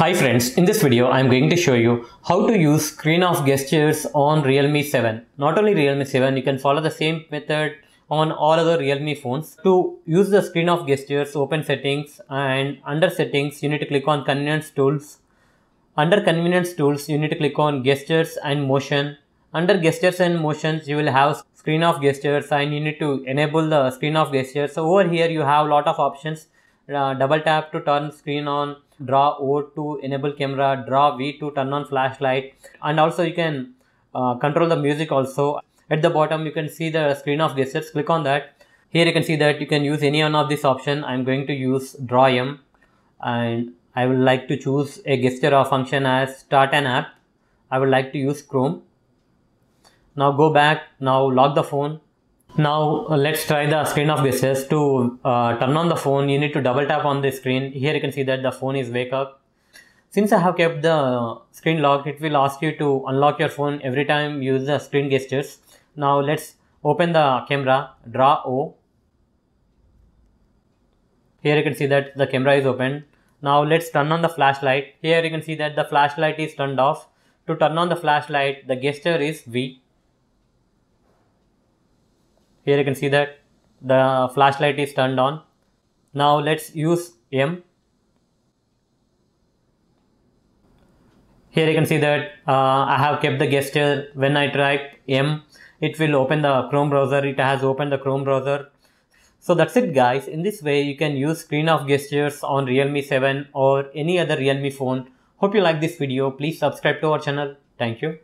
Hi friends, in this video I am going to show you how to use screen off gestures on Realme 7. Not only Realme 7, you can follow the same method on all other Realme phones. To use the screen off gestures, open settings and under settings you need to click on convenience tools. Under convenience tools you need to click on gestures and motion. Under gestures and motions you will have screen off gestures and you need to enable the screen off gestures. So over here you have lot of options. Uh, double tap to turn screen on draw O to enable camera, draw v to turn on flashlight and also you can uh, control the music also. At the bottom you can see the screen of gestures, click on that. Here you can see that you can use any one of this option. I'm going to use draw M and I would like to choose a gesture or function as start an app. I would like to use Chrome. Now go back, now lock the phone now uh, let's try the screen of gestures. To uh, turn on the phone, you need to double tap on the screen. Here you can see that the phone is wake up. Since I have kept the screen locked, it will ask you to unlock your phone every time you use the screen gestures. Now let's open the camera, draw O. Here you can see that the camera is open. Now let's turn on the flashlight. Here you can see that the flashlight is turned off. To turn on the flashlight, the gesture is V here you can see that the flashlight is turned on now let's use m here you can see that uh, i have kept the gesture when i type m it will open the chrome browser it has opened the chrome browser so that's it guys in this way you can use screen off gestures on realme 7 or any other realme phone hope you like this video please subscribe to our channel thank you